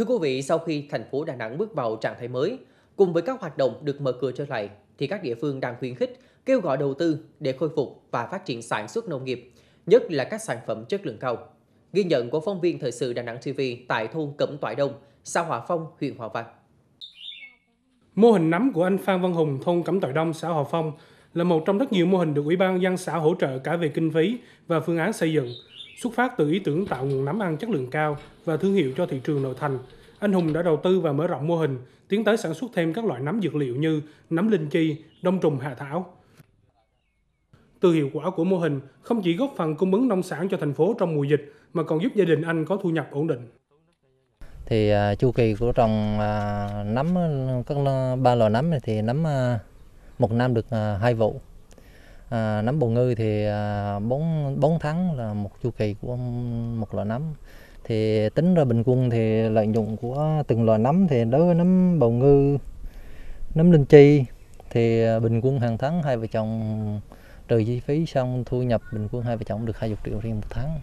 Thưa quý vị, sau khi thành phố Đà Nẵng bước vào trạng thái mới, cùng với các hoạt động được mở cửa trở lại, thì các địa phương đang khuyến khích kêu gọi đầu tư để khôi phục và phát triển sản xuất nông nghiệp, nhất là các sản phẩm chất lượng cao. Ghi nhận của phóng viên thời sự Đà Nẵng TV tại thôn Cẩm Toại Đông, xã Hòa Phong, huyện Hòa Vang. Mô hình nắm của anh Phan Văn Hùng, thôn Cẩm Toại Đông, xã Hòa Phong là một trong rất nhiều mô hình được Ủy ban dân xã hỗ trợ cả về kinh phí và phương án xây dựng – Xuất phát từ ý tưởng tạo nguồn nấm ăn chất lượng cao và thương hiệu cho thị trường nội thành, anh Hùng đã đầu tư và mở rộng mô hình, tiến tới sản xuất thêm các loại nấm dược liệu như nấm linh chi, đông trùng hạ thảo. Từ hiệu quả của mô hình không chỉ góp phần cung ứng nông sản cho thành phố trong mùa dịch mà còn giúp gia đình anh có thu nhập ổn định. Thì uh, chu kỳ của trồng uh, nấm các ba lò nấm thì nấm uh, một năm được uh, hai vụ à, nấm bồ ngư thì à, bốn bốn tháng là một chu kỳ của một loại nấm thì tính ra bình quân thì lợi nhuận của từng loại nấm thì đối với nấm bầu ngư nấm linh chi thì à, bình quân hàng tháng hai vợ chồng trừ chi phí xong thu nhập bình quân hai vợ chồng được 20 triệu riêng một tháng.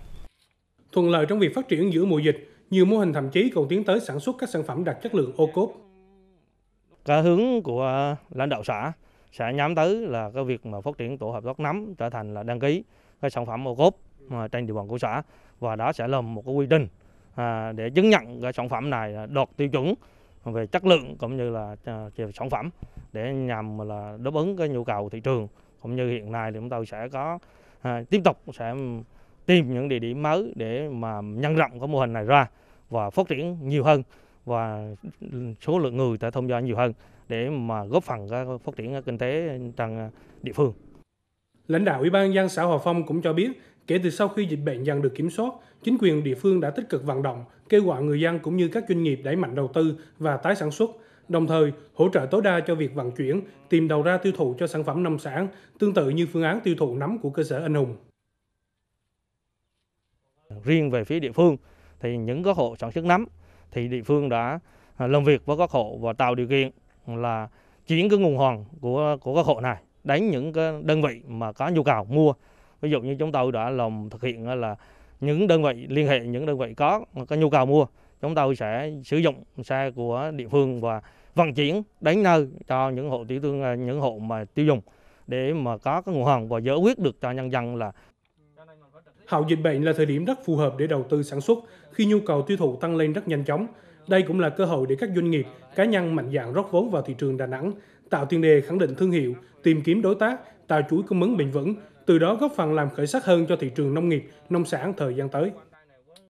Thuận lợi trong việc phát triển giữa mùa dịch, nhiều mô hình thậm chí còn tiến tới sản xuất các sản phẩm đạt chất lượng ô cốp. Cả hướng của lãnh đạo xã sẽ nhắm tới là cái việc mà phát triển tổ hợp tác nắm trở thành là đăng ký cái sản phẩm ô cốp ừ. à, trên địa bàn của xã và đó sẽ làm một cái quy trình à, để chứng nhận cái sản phẩm này đạt tiêu chuẩn về chất lượng cũng như là à, về sản phẩm để nhằm là đáp ứng cái nhu cầu thị trường cũng như hiện nay thì chúng tôi sẽ có à, tiếp tục sẽ tìm những địa điểm mới để mà nhân rộng cái mô hình này ra và phát triển nhiều hơn và số lượng người tại tham gia nhiều hơn để mà góp phần phát triển kinh tế trong địa phương. Lãnh đạo Ủy ban dân xã Hòa Phong cũng cho biết, kể từ sau khi dịch bệnh dần được kiểm soát, chính quyền địa phương đã tích cực vận động, kêu gọi người dân cũng như các doanh nghiệp đẩy mạnh đầu tư và tái sản xuất, đồng thời hỗ trợ tối đa cho việc vận chuyển, tìm đầu ra tiêu thụ cho sản phẩm nông sản, tương tự như phương án tiêu thụ nấm của cơ sở Anh Hùng. Riêng về phía địa phương thì những các hộ sản xuất nấm thì địa phương đã à, làm việc với các hộ và tạo điều kiện là chuyển cái nguồn hàng của của các hộ này đến những cái đơn vị mà có nhu cầu mua ví dụ như chúng tôi đã làm thực hiện là những đơn vị liên hệ những đơn vị có có nhu cầu mua chúng tôi sẽ sử dụng xe của địa phương và vận chuyển đến nơi cho những hộ tiểu thương à, những hộ mà tiêu dùng để mà có cái nguồn hàng và giải quyết được cho nhân dân là hậu dịch bệnh là thời điểm rất phù hợp để đầu tư sản xuất khi nhu cầu tiêu thụ tăng lên rất nhanh chóng. Đây cũng là cơ hội để các doanh nghiệp, cá nhân mạnh dạn rót vốn vào thị trường Đà Nẵng, tạo tiền đề khẳng định thương hiệu, tìm kiếm đối tác, tạo chuỗi cung ứng bền vững, từ đó góp phần làm khởi sắc hơn cho thị trường nông nghiệp, nông sản thời gian tới.